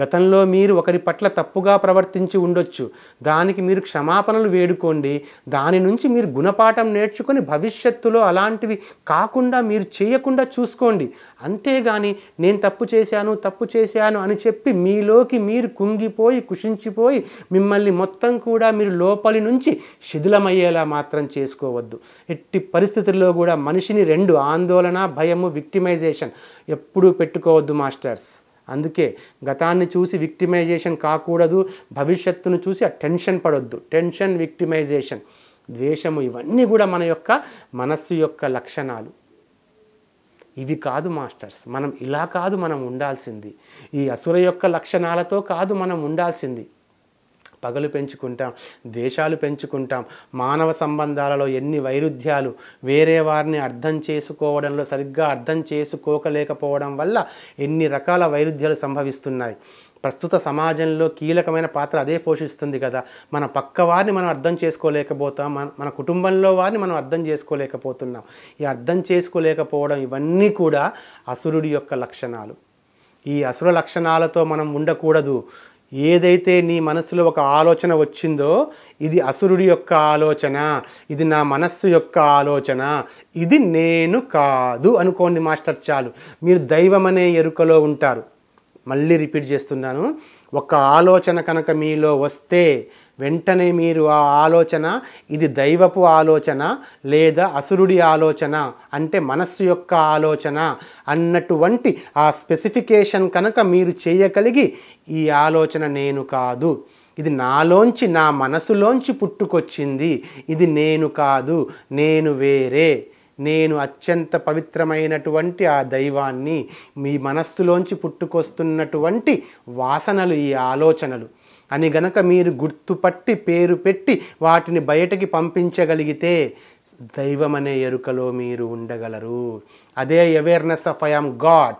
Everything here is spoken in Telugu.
గతంలో మీరు ఒకరి పట్ల తప్పుగా ప్రవర్తించి ఉండొచ్చు దానికి మీరు క్షమాపణలు వేడుకోండి దాని నుంచి మీరు గుణపాఠం నేర్చుకొని భవిష్యత్తులో అలాంటివి కాకుండా మీరు చేయకుండా చూసుకోండి అంతేగాని నేను తప్పు చేశాను తప్పు చేశాను అని చెప్పి మీలోకి మీరు కుంగిపోయి కుషించిపోయి మిమ్మల్ని మొత్తం కూడా మీరు లోపలి నుంచి శిథిలమయ్యేలా మాత్రం చేసుకోవద్దు ఎట్టి పరిస్థితుల్లో కూడా మనిషిని రెండు ఆందోళన భయము విక్టిమైజేషన్ ఎప్పుడూ పెట్టుకోవద్దు మాస్టర్స్ అందుకే గతాన్ని చూసి విక్టిమైజేషన్ కాకూడదు భవిష్యత్తును చూసి ఆ టెన్షన్ పడొద్దు టెన్షన్ విక్టిమైజేషన్ ద్వేషము ఇవన్నీ కూడా మన యొక్క మనస్సు యొక్క లక్షణాలు ఇవి కాదు మాస్టర్స్ మనం ఇలా కాదు మనం ఉండాల్సింది ఈ అసుర యొక్క లక్షణాలతో కాదు మనం ఉండాల్సింది పగలు పెంచుకుంటాం ద్వేషాలు పెంచుకుంటాం మానవ సంబంధాలలో ఎన్ని వైరుధ్యాలు వేరే వారిని అర్థం చేసుకోవడంలో సరిగ్గా అర్థం చేసుకోకలేకపోవడం వల్ల ఎన్ని రకాల వైరుధ్యాలు సంభవిస్తున్నాయి ప్రస్తుత సమాజంలో కీలకమైన పాత్ర అదే పోషిస్తుంది కదా మన పక్క వారిని మనం అర్థం చేసుకోలేకపోతాం మన మన కుటుంబంలో వారిని మనం అర్థం చేసుకోలేకపోతున్నాం ఈ అర్థం చేసుకోలేకపోవడం ఇవన్నీ కూడా అసురుడి యొక్క లక్షణాలు ఈ అసుర లక్షణాలతో మనం ఉండకూడదు ఏదైతే నీ మనసులో ఒక ఆలోచన వచ్చిందో ఇది అసురుడి యొక్క ఆలోచన ఇది నా మనస్సు యొక్క ఆలోచన ఇది నేను కాదు అనుకోండి మాస్టర్ చాలు మీరు దైవమనే ఎరుకలో ఉంటారు మళ్ళీ రిపీట్ చేస్తున్నాను ఒక ఆలోచన కనుక మీలో వస్తే వెంటనే మీరు ఆ ఆలోచన ఇది దైవపు ఆలోచన లేదా అసురుడి ఆలోచన అంటే మనస్సు యొక్క ఆలోచన అన్నటువంటి ఆ స్పెసిఫికేషన్ కనుక మీరు చేయగలిగి ఈ ఆలోచన నేను కాదు ఇది నాలోంచి నా మనసులోంచి పుట్టుకొచ్చింది ఇది నేను కాదు నేను వేరే నేను అత్యంత పవిత్రమైనటువంటి ఆ దైవాన్ని మీ మనస్సులోంచి పుట్టుకొస్తున్నటువంటి వాసనలు ఈ ఆలోచనలు అని గనక మీరు గుర్తుపట్టి పేరు పెట్టి వాటిని బయటకి పంపించగలిగితే దైవమనే ఎరుకలో మీరు ఉండగలరు అదే awareness of I am God